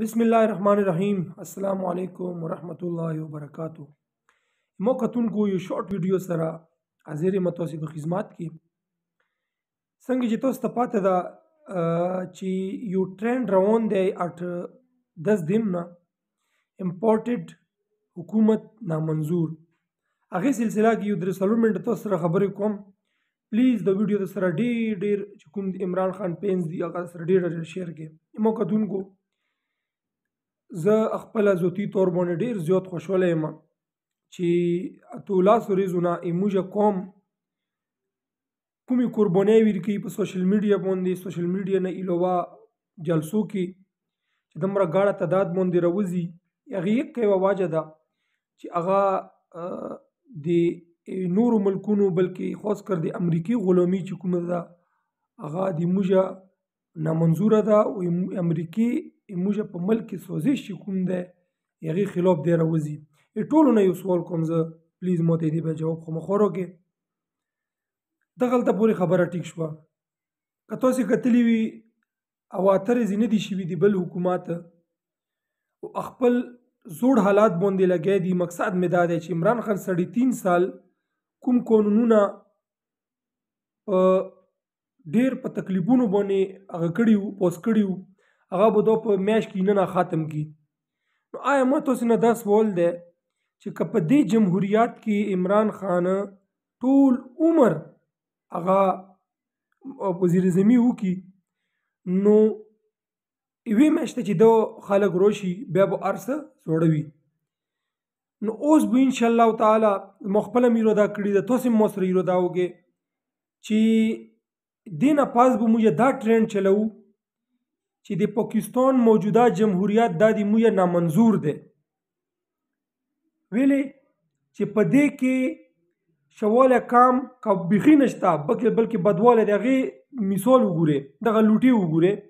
بسم الله الرحمن الرحیم السلام علیکم ورحمت الله وبرکاتو مو کتونکو یو شارټ ویډیو سره حاضر یم تاسو په خدمت کې څنګه چې تاسو ته پاته ده چې یو ټرند روان دی اټ 10 دیم نه امپورټډ حکومت نامنظور هغه سلسله کې یو درې څلور منټه تاسو سره خبرې کوم پلیز د ویډیو سره ډیر ډیر چې کوم عمران خان پینز دی هغه سره ډیر ډیر شیر کې مو کتونکو زه خپل ذاتی طور باندې ډیر زیات خوشاله یم چې اتولا سوريزونه ایموجه کوم کومې قربانۍ ورکوي په سوشل میډیا باندې سوشل میډیا نه علاوه جلسو کې چې دومره ګاړه تعداد باندې راوځي هغه یک یوه واجه ده چې هغه د نورو ملکونو بلکې خاص کر د امریکای غلامي چې کومه ده هغه د موجه نامنظوره ده او امریکې موږ په ملک کې سوزش چې کوم دی هغې خلاف دی راوځي ټولو نه یو سوال کوم زه پلیز ماته دې به جواب خو مخور وکړې دغلته پورې خبره ټیک شوه که تاسې کتلی وي اواطرې ځینې دي شوي دي بل حکومت او خپل زوړ حالات باندې لګی دي مقصد مې دا دی چې عمران خان سړي تین سال کوم قانونونه ډیر په تکلیفونو باندې هغه کړي وو پوس کړي وو هغه به دا په میاش کې نه خاتم کی نو آیا ما تاسو نه دا سوال دی چې که په دې جمهوریت کې عمران خان ټول عمر هغه وزیر زمي وکي نو وی مشته چې دو خلک روشي بیا به ارسه جوړوي نو اوس به ان شاء الله تعالی مخبل میرو دا کړی د توسم مصر یرو دا وګي چې دین پاس به موجه دا ټرند چلو چې د پاکستان موجوده جمهوریت دا د موجه نامنظور ده ویلې چې په دې کې شواله کام کا بخی نشتا بلکې بلکې بدواله دغه مثال وګوره دغه لوټي وګوره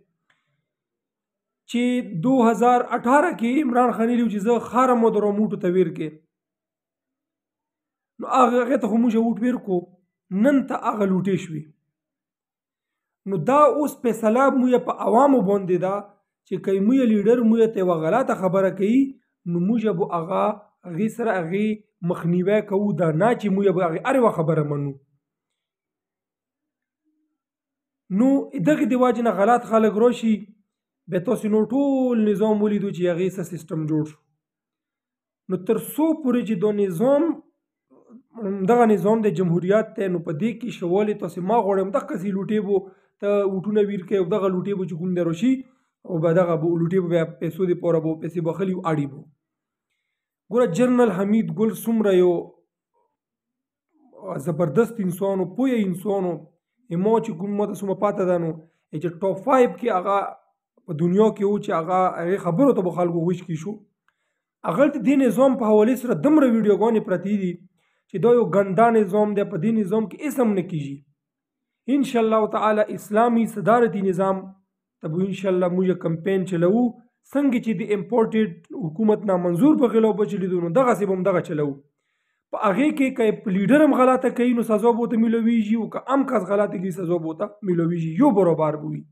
چې 2018 کې عمران خان لري چې زه خارم درو موټو تویر کې نو هغه ته خو موږ وټ ویر کو نن ته هغه لوټي شوی نو دا اوس فیصله موږ په عوامو باندې ده چې کای موږ لیډر موږ ته و غلطه خبره کوي نو موږ به هغه هغې سره هغې مخنیوی کوو دا نه چې موږ به هغې هر یوه خبره منو نو دغې د واجې نه غلط خلک راشي بیا تاسو نو ټول نظام ولیدو چې هغې څه سیستم جوړ شو نو تر څو پورې چې دا نظام دغه نظام د جمهوریت دی نو په دې کې شوالې تاسې ما غواړم دغسې لوټې به ته وټونه ویر کې او دغه لوټي به چې کوم درو شي او به دغه به لوټي به پیسو دی پوره به پیسې به خلی اړي بو ګوره جنرال حمید ګل سمره یو زبردست انسانو پوی انسانو امو چې کوم ماته سم پاته ده نو چې ټاپ 5 کې هغه په دنیا کې و چې هغه خبرو ته خلکو وښ کی شو اغل ته دین نظام په حواله سره دمر ویډیوګانې پرتی دي چې دا یو ګندا نظام دی په دین نظام کې اسم نه کیږي ان شاء الله تعالی اسلامي صدارتي نظام ته به ان شاء الله موږ کمپاین چلوو څنګه چې د امپورټډ حکومت نه منزور په غلو بچلیدو نو دغه سیبم دغه چلوو په هغه کې کای لیډر هم غلطه کوي نو سزا بوته ملويږي او که ام کس غلطه کوي سزا بوته ملويږي یو برابر بوي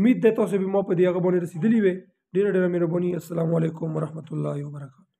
امید ده تاسو به مو په دې هغه باندې رسیدلی وي ډیره ډیره مهرباني السلام علیکم ورحمت الله وبرکاته